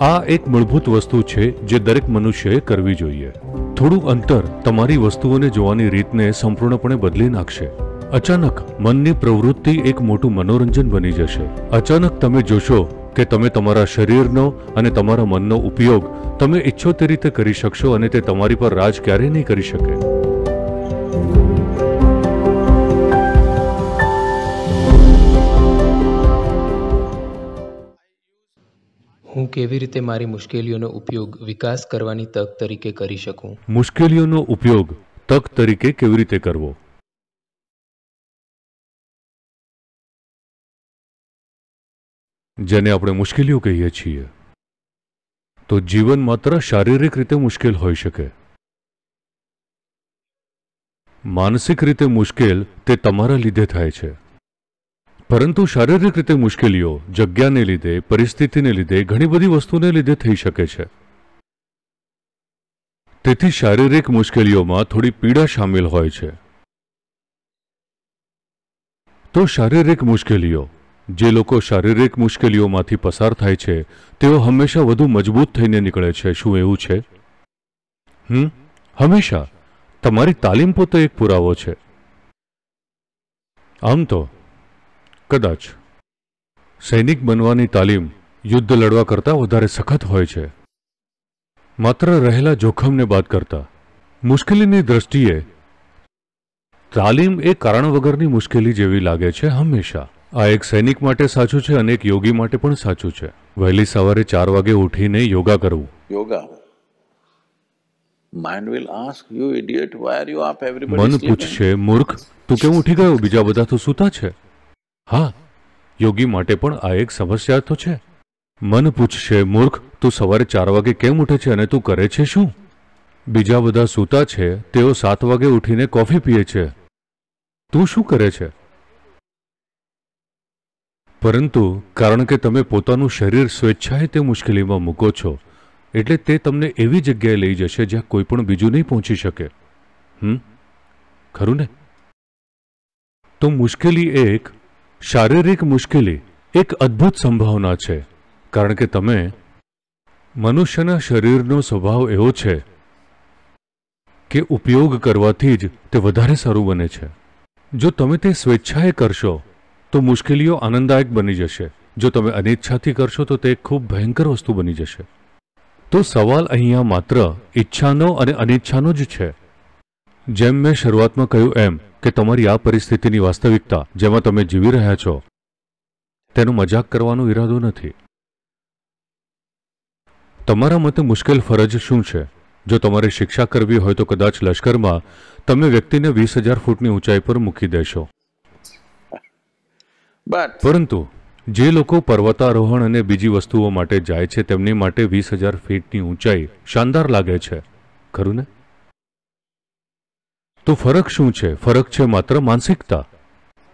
આ એક મૂળભૂત વસ્તુ છે જે દરેક મનુષ્યએ કરવી જોઈએ થોડું અંતર તમારી વસ્તુઓને જોવાની રીતને સંપૂર્ણપણે બદલી નાખશે અચાનક મનની પ્રવૃત્તિ એક મોટું મનોરંજન બની જશે અચાનક તમે જોશો કે તમે તમારા શરીરનો અને તમારા મનનો ઉપયોગ તમે ઈચ્છો તે રીતે કરી શકશો અને તે તમારી પર રાજ ક્યારેય નહીં કરી શકે હું કેવી રીતે મારી મુશ્કેલીઓનો ઉપયોગ વિકાસ કરવાની તક તરીકે કરી શકું મુશ્કેલીઓનો ઉપયોગ તક તરીકે કેવી રીતે કરવો જેને આપણે મુશ્કેલીઓ કહીએ છીએ તો જીવન માત્ર શારીરિક રીતે મુશ્કેલ હોઈ શકે માનસિક રીતે મુશ્કેલ તે તમારા લીધે થાય છે પરંતુ શારીરિક રીતે મુશ્કેલીઓ જગ્યાને લીધે પરિસ્થિતિને લીધે ઘણી બધી વસ્તુને લીધે થઈ શકે છે તેથી શારીરિક મુશ્કેલીઓમાં થોડી પીડા સામેલ હોય છે તો શારીરિક મુશ્કેલીઓ જે લોકો શારીરિક મુશ્કેલીઓમાંથી પસાર થાય છે તેઓ હંમેશા વધુ મજબૂત થઈને નીકળે છે શું એવું છે હમ હંમેશા તમારી તાલીમ પોતે એક પુરાવો છે આમ તો કદાચ સૈનિક બનવાની તાલીમ યુદ્ધ લડવા કરતાં વધારે સખત હોય છે માત્ર રહેલા જોખમને બાદ કરતાં મુશ્કેલીની દ્રષ્ટિએ તાલીમ એ કારણ વગરની મુશ્કેલી જેવી લાગે છે હંમેશા આ એક સૈનિક માટે સાચું છે અને એક યોગી માટે પણ સાચું છે વહેલી સવારે ચાર વાગે ઉઠીને યોગા કરવું yoga mind will ask you idiot why are મન પૂછશે મૂર્ખ તું કેમ ઉઠી ગયો બીજા બધા તો સુતા છે હા યોગી માટે પણ આ એક સમસ્યા તો છે મન પૂછશે મૂર્ખ તું સવારે ચાર વાગે કેમ ઉઠે છે અને તું કરે છે શું બીજા બધા સૂતા છે તેઓ સાત વાગે ઉઠીને કોફી પીએ છે તું શું કરે છે પરંતુ કારણ કે તમે પોતાનું શરીર સ્વેચ્છાએ તે મુશ્કેલીમાં મૂકો છો એટલે તે તમને એવી જગ્યાએ લઈ જશે જ્યાં કોઈ પણ બીજું નહીં પહોંચી શકે હમ ખરું ને તો મુશ્કેલી એક શારીરિક મુશ્કેલી એક અદ્ભુત સંભાવના છે કારણ કે તમે મનુષ્યના શરીરનો સ્વભાવ એવો છે કે ઉપયોગ કરવાથી જ તે વધારે સારું બને છે જો તમે તે સ્વેચ્છાએ કરશો તો મુશ્કેલીઓ આનંદદાયક બની જશે જો તમે અનિચ્છાથી કરશો તો તે ખૂબ ભયંકર વસ્તુ બની જશે તો સવાલ અહીંયા માત્ર ઈચ્છાનો અને અનિચ્છાનો જ છે જેમ મેં શરૂઆતમાં કહ્યું એમ કે તમારી આ પરિસ્થિતિની વાસ્તવિકતા જેમાં તમે જીવી રહ્યા છો તેનો મજાક કરવાનો ઈરાદો નથી તમારા મતે મુશ્કેલ ફરજ શું છે જો તમારે શિક્ષા કરવી હોય તો કદાચ લશ્કરમાં તમે વ્યક્તિને વીસ હજાર ફૂટની ઊંચાઈ પર મૂકી દેશો પરંતુ જે લોકો પર્વતારોહણ અને બીજી વસ્તુઓ માટે જાય છે તેમની માટે વીસ હજાર ફીટની ઊંચાઈ શાનદાર લાગે છે ખરું ને તો ફરક શું છે ફરક છે માત્ર માનસિકતા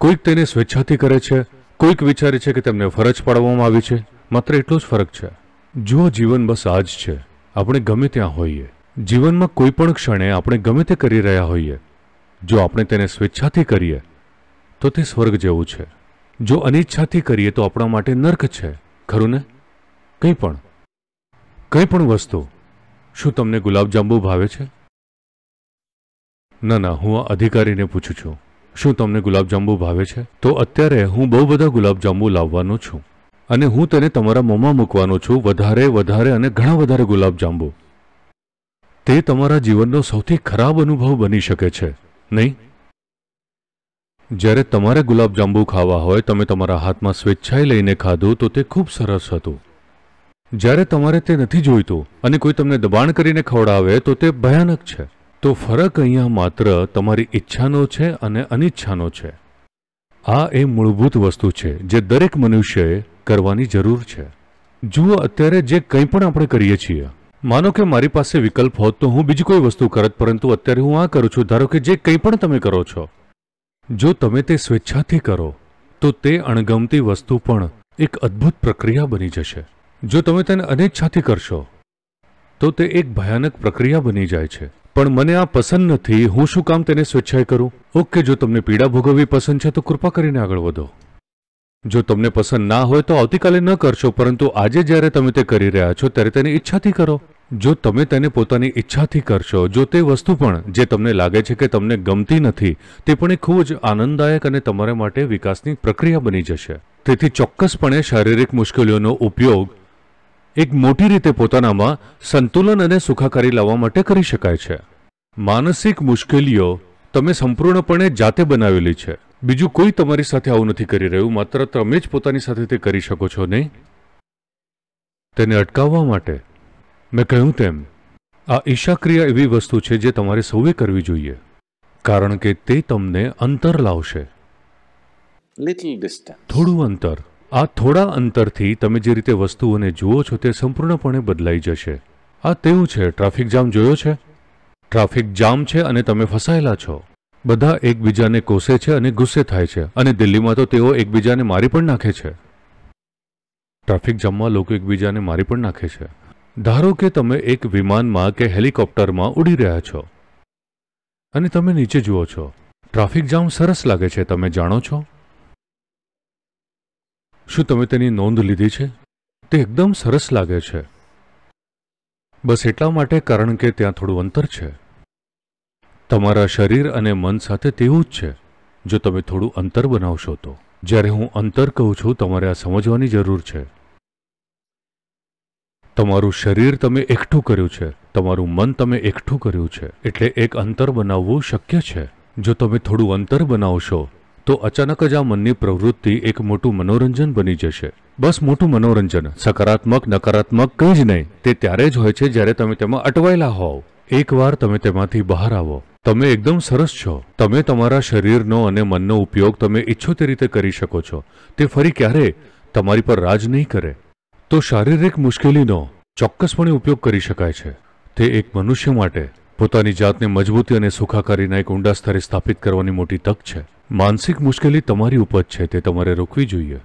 કોઈક તેને સ્વેચ્છાથી કરે છે કોઈક વિચારે છે કે તેમને ફરજ પાડવામાં આવી છે માત્ર એટલો જ ફરક છે જો જીવન બસ આ જ છે આપણે ગમે ત્યાં હોઈએ જીવનમાં કોઈ પણ ક્ષણે આપણે ગમે તે કરી રહ્યા હોઈએ જો આપણે તેને સ્વેચ્છાથી કરીએ તો તે સ્વર્ગ જેવું છે જો અનિચ્છાથી કરીએ તો આપણા માટે નર્ક છે ખરું ને કંઈ પણ કંઈ પણ વસ્તુ શું તમને ગુલાબજાંબુ ભાવે છે ના ના હું આ અધિકારીને પૂછું છું શું તમને ગુલાબજાંબુ ભાવે છે તો અત્યારે હું બહુ બધા ગુલાબજાંબુ લાવવાનો છું અને હું તેને તમારા મોંમાં મૂકવાનો છું વધારે વધારે અને ઘણા વધારે ગુલાબજાંબુ તે તમારા જીવનનો સૌથી ખરાબ અનુભવ બની શકે છે નહીં જ્યારે તમારે ગુલાબજાંબુ ખાવા હોય તમે તમારા હાથમાં સ્વેચ્છાએ લઈને ખાધું તો તે ખૂબ સરસ હતું જ્યારે તમારે તે નથી જોઈતું અને કોઈ તમને દબાણ કરીને ખવડાવે તો તે ભયાનક છે તો ફરક અહીંયા માત્ર તમારી ઈચ્છાનો છે અને અનિચ્છાનો છે આ એ મૂળભૂત વસ્તુ છે જે દરેક મનુષ્યએ કરવાની જરૂર છે જુઓ અત્યારે જે કંઈ પણ આપણે કરીએ છીએ માનો કે મારી પાસે વિકલ્પ હોત તો હું બીજી કોઈ વસ્તુ કરત પરંતુ અત્યારે હું આ કરું છું ધારો કે જે કંઈ પણ તમે કરો છો જો તમે તે સ્વેચ્છાથી કરો તો તે અણગમતી વસ્તુ પણ એક અદ્ભુત પ્રક્રિયા બની જશે જો તમે તેને અનિચ્છાથી કરશો તો તે એક ભયાનક પ્રક્રિયા બની જાય છે પણ મને આ પસંદ નથી હું શું કામ તેને સ્વેચ્છાએ કરું ઓકે જો તમને પીડા ભોગવવી પસંદ છે તો કૃપા કરીને આગળ વધો જો તમને પસંદ ના હોય તો આવતીકાલે ન કરશો પરંતુ આજે જ્યારે તમે તે કરી રહ્યા છો ત્યારે તેની ઈચ્છાથી કરો જો તમે તેને પોતાની ઈચ્છાથી કરશો જો તે વસ્તુ પણ જે તમને લાગે છે કે તમને ગમતી નથી તે પણ એક ખૂબ જ આનંદદાયક અને તમારા માટે વિકાસની પ્રક્રિયા બની જશે તેથી ચોક્કસપણે શારીરિક મુશ્કેલીઓનો ઉપયોગ એક મોટી રીતે પોતાનામાં સંતુલન અને સુખાકારી લાવવા માટે કરી શકાય છે માનસિક મુશ્કેલીઓ તમે સંપૂર્ણપણે જાતે બનાવેલી છે બીજું કોઈ તમારી સાથે આવું નથી કરી રહ્યું માત્ર તમે જ પોતાની સાથે તે કરી શકો છો નહીં તેને અટકાવવા માટે મેં કહ્યું તેમ આ ઈશાક્રિયા એવી વસ્તુ છે જે તમારે સૌએ કરવી જોઈએ કારણ કે તે તમને અંતર લાવશે થોડું અંતર આ થોડા અંતરથી તમે જે રીતે વસ્તુઓને જુઓ છો તે સંપૂર્ણપણે બદલાઈ જશે આ તેવું છે ટ્રાફિક જામ જોયો છે ટ્રાફિક જામ છે અને તમે ફસાયેલા છો બધા એકબીજાને કોસે છે અને ગુસ્સે થાય છે અને દિલ્હીમાં તો તેઓ એકબીજાને મારી પણ નાખે છે ટ્રાફિક જામમાં લોકો એકબીજાને મારી પણ નાખે છે ધારો કે તમે એક વિમાનમાં કે હેલિકોપ્ટરમાં ઉડી રહ્યા છો અને તમે નીચે જુઓ છો ટ્રાફિક જામ સરસ લાગે છે તમે જાણો છો શું તમે તેની નોંધ લીધી છે તે એકદમ સરસ લાગે છે બસ એટલા માટે કારણ કે ત્યાં થોડું અંતર છે તમારા શરીર અને મન સાથે તેવું જ છે જો તમે થોડું અંતર બનાવશો તો જ્યારે હું અંતર કહું છું તમારે આ સમજવાની જરૂર છે તમારું શરીર તમે એકઠું કર્યું છે તમારું મન તમે એકઠું કર્યું છે એટલે એક અંતર બનાવવું શક્ય છે જો તમે થોડું અંતર બનાવશો તો અચાનક જ આ મનની પ્રવૃત્તિ એક મોટું મનોરંજન બની જશે બસ મોટું મનોરંજન સકારાત્મક નકારાત્મક કંઈ જ નહીં તે ત્યારે જ હોય છે જ્યારે તમે તેમાં અટવાયેલા હોવ એકવાર તમે તેમાંથી બહાર આવો તમે એકદમ સરસ છો તમે તમારા શરીરનો અને મનનો ઉપયોગ તમે ઈચ્છો તે રીતે કરી શકો છો તે ફરી ક્યારે તમારી પર રાજ નહીં કરે તો શારીરિક મુશ્કેલીનો ચોક્કસપણે ઉપયોગ કરી શકાય છે તે એક મનુષ્ય માટે પોતાની જાતને મજબૂતી અને સુખાકારીના એક ઊંડા સ્તરે સ્થાપિત કરવાની મોટી તક છે માનસિક મુશ્કેલી તમારી ઉપજ છે તે તમારે રોકવી જોઈએ